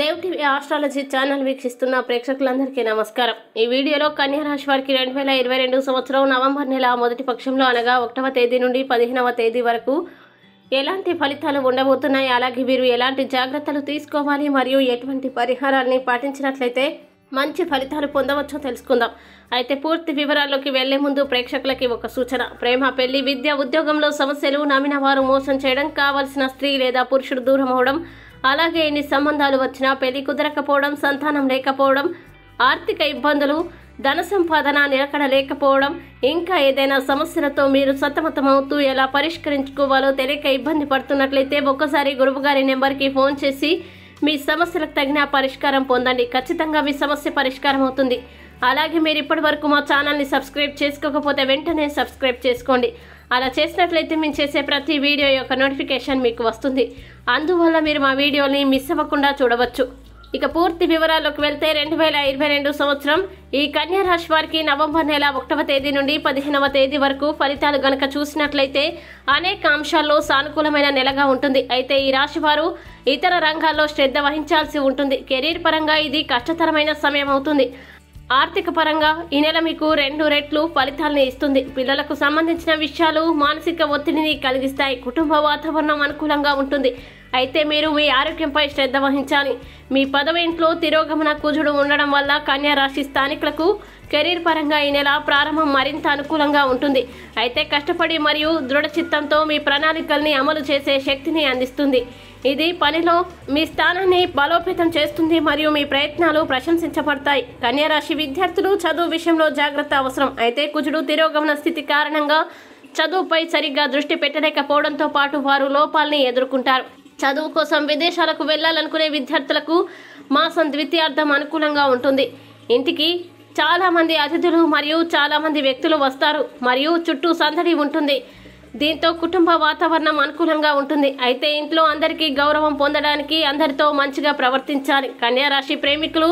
Dev TV astrology channel వీక్షిస్తున్న ప్రేక్షకులందరికీ నమస్కారం ఈ వీడియోలో కన్యారాశి వారికి రెండు వేల ఇరవై రెండు సంవత్సరం నవంబర్ నెల మొదటి పక్షంలో అనగా ఒకటవ తేదీ నుండి పదిహేనవ తేదీ వరకు ఎలాంటి ఫలితాలు ఉండబోతున్నాయి అలాగే వీరు ఎలాంటి జాగ్రత్తలు తీసుకోవాలి మరియు ఎటువంటి పరిహారాన్ని పాటించినట్లయితే మంచి ఫలితాలు పొందవచ్చో తెలుసుకుందాం అయితే పూర్తి వివరాల్లోకి వెళ్లే ముందు ప్రేక్షకులకి ఒక సూచన ప్రేమ పెళ్లి విద్య ఉద్యోగంలో సమస్యలు నమ్మిన వారు మోసం చేయడం కావలసిన స్త్రీ లేదా పురుషుడు దూరం అవడం అలాగే ఎన్ని సంబంధాలు వచ్చినా పెళ్లి కుదరకపోవడం సంతానం లేకపోవడం ఆర్థిక ఇబ్బందులు ధన సంపాదన నిలకడ లేకపోవడం ఇంకా ఏదైనా సమస్యలతో మీరు సతమతమవుతూ ఎలా పరిష్కరించుకోవాలో తెలియక ఇబ్బంది పడుతున్నట్లయితే ఒక్కసారి గురువుగారి నెంబర్కి ఫోన్ చేసి మీ సమస్యలకు తగిన పరిష్కారం పొందండి ఖచ్చితంగా మీ సమస్య పరిష్కారం అవుతుంది అలాగే మీరు ఇప్పటి వరకు మా ఛానల్ని సబ్స్క్రైబ్ చేసుకోకపోతే వెంటనే సబ్స్క్రైబ్ చేసుకోండి అలా చేసినట్లయితే మేము చేసే ప్రతి వీడియో యొక్క నోటిఫికేషన్ మీకు వస్తుంది అందువల్ల మీరు మా వీడియోని మిస్ అవ్వకుండా చూడవచ్చు ఇక పూర్తి వివరాల్లోకి వెళ్తే రెండు వేల ఇరవై రెండు సంవత్సరం ఈ కన్యా రాశి వారికి నవంబర్ నెల ఒకటవ తేదీ నుండి పదిహేనవ తేదీ వరకు ఫలితాలు గనక చూసినట్లయితే అనేక అంశాల్లో సానుకూలమైన నెలగా ఉంటుంది అయితే ఈ రాశి వారు ఇతర రంగాల్లో శ్రద్ధ వహించాల్సి ఉంటుంది కెరీర్ పరంగా ఇది కష్టతరమైన సమయం అవుతుంది ఆర్థిక పరంగా ఈ నెల మీకు రెండు రెట్లు ఫలితాలను ఇస్తుంది పిల్లలకు సంబంధించిన విషయాలు మానసిక ఒత్తిడిని కలిగిస్తాయి కుటుంబ వాతావరణం అనుకూలంగా ఉంటుంది అయితే మీరు మీ ఆరోగ్యంపై శ్రద్ధ వహించాలి మీ ఇంట్లో తిరోగమన కుజుడు ఉండడం వల్ల కన్యా రాశి స్థానికులకు కెరీర్ పరంగా ఈ నెల ప్రారంభం మరింత అనుకూలంగా ఉంటుంది అయితే కష్టపడి మరియు దృఢ చిత్తంతో మీ ప్రణాళికల్ని అమలు చేసే శక్తిని అందిస్తుంది ఇది పనిలో మీ స్థానాన్ని బలోపేతం చేస్తుంది మరియు మీ ప్రయత్నాలు ప్రశంసించబడతాయి రాశి విద్యార్థులు చదువు విషయంలో జాగ్రత్త అవసరం అయితే కుజుడు తిరోగమన స్థితి కారణంగా చదువుపై సరిగ్గా దృష్టి పెట్టలేకపోవడంతో పాటు వారు లోపాలని ఎదుర్కొంటారు చదువు కోసం విదేశాలకు వెళ్ళాలనుకునే విద్యార్థులకు మాసం ద్వితీయార్థం అనుకూలంగా ఉంటుంది ఇంటికి చాలామంది అతిథులు మరియు చాలామంది వ్యక్తులు వస్తారు మరియు చుట్టూ సందడి ఉంటుంది దీంతో కుటుంబ వాతావరణం అనుకూలంగా ఉంటుంది అయితే ఇంట్లో అందరికీ గౌరవం పొందడానికి అందరితో మంచిగా ప్రవర్తించాలి కన్యారాశి ప్రేమికులు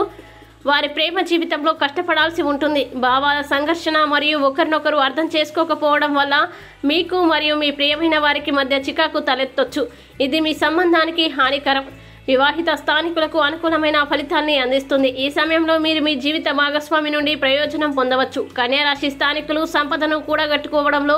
వారి ప్రేమ జీవితంలో కష్టపడాల్సి ఉంటుంది భావాల సంఘర్షణ మరియు ఒకరినొకరు అర్థం చేసుకోకపోవడం వల్ల మీకు మరియు మీ ప్రియమైన వారికి మధ్య చికాకు తలెత్తొచ్చు ఇది మీ సంబంధానికి హానికరం వివాహిత స్థానికులకు అనుకూలమైన ఫలితాన్ని అందిస్తుంది ఈ సమయంలో మీరు మీ జీవిత భాగస్వామి నుండి ప్రయోజనం పొందవచ్చు కన్యారాశి స్థానికులు సంపదను కూడగట్టుకోవడంలో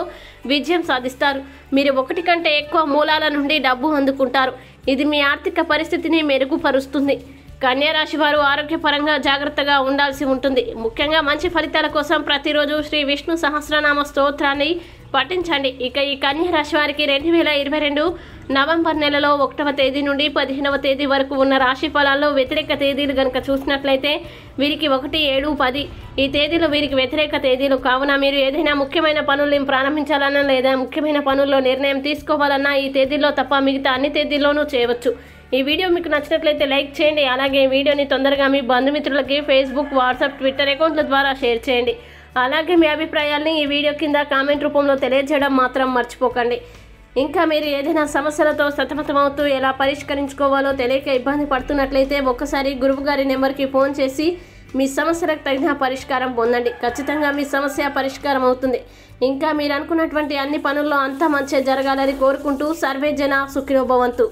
విజయం సాధిస్తారు మీరు ఒకటి కంటే ఎక్కువ మూలాల నుండి డబ్బు అందుకుంటారు ఇది మీ ఆర్థిక పరిస్థితిని మెరుగుపరుస్తుంది కన్యారాశి వారు ఆరోగ్యపరంగా జాగ్రత్తగా ఉండాల్సి ఉంటుంది ముఖ్యంగా మంచి ఫలితాల కోసం ప్రతిరోజు శ్రీ విష్ణు సహస్రనామ స్తోత్రాన్ని పఠించండి ఇక ఈ కన్యారాశి వారికి రెండు వేల ఇరవై రెండు నవంబర్ నెలలో ఒకటవ తేదీ నుండి పదిహేనవ తేదీ వరకు ఉన్న రాశి ఫలాల్లో వ్యతిరేక తేదీలు కనుక చూసినట్లయితే వీరికి ఒకటి ఏడు పది ఈ తేదీలు వీరికి వ్యతిరేక తేదీలు కావున మీరు ఏదైనా ముఖ్యమైన పనులను ప్రారంభించాలన్నా లేదా ముఖ్యమైన పనుల్లో నిర్ణయం తీసుకోవాలన్నా ఈ తేదీల్లో తప్ప మిగతా అన్ని తేదీల్లోనూ చేయవచ్చు ఈ వీడియో మీకు నచ్చినట్లయితే లైక్ చేయండి అలాగే వీడియోని తొందరగా మీ బంధుమిత్రులకి ఫేస్బుక్ వాట్సాప్ ట్విట్టర్ అకౌంట్ల ద్వారా షేర్ చేయండి అలాగే మీ అభిప్రాయాల్ని ఈ వీడియో కింద కామెంట్ రూపంలో తెలియజేయడం మాత్రం మర్చిపోకండి ఇంకా మీరు ఏదైనా సమస్యలతో సతమతమవుతూ ఎలా పరిష్కరించుకోవాలో తెలియక ఇబ్బంది పడుతున్నట్లయితే ఒక్కసారి గురువు గారి నెంబర్కి ఫోన్ చేసి మీ సమస్యలకు తగిన పరిష్కారం పొందండి ఖచ్చితంగా మీ సమస్య పరిష్కారం అవుతుంది ఇంకా మీరు అనుకున్నటువంటి అన్ని పనుల్లో అంతా మంచి జరగాలని కోరుకుంటూ సర్వే జన సుఖినోభవంతు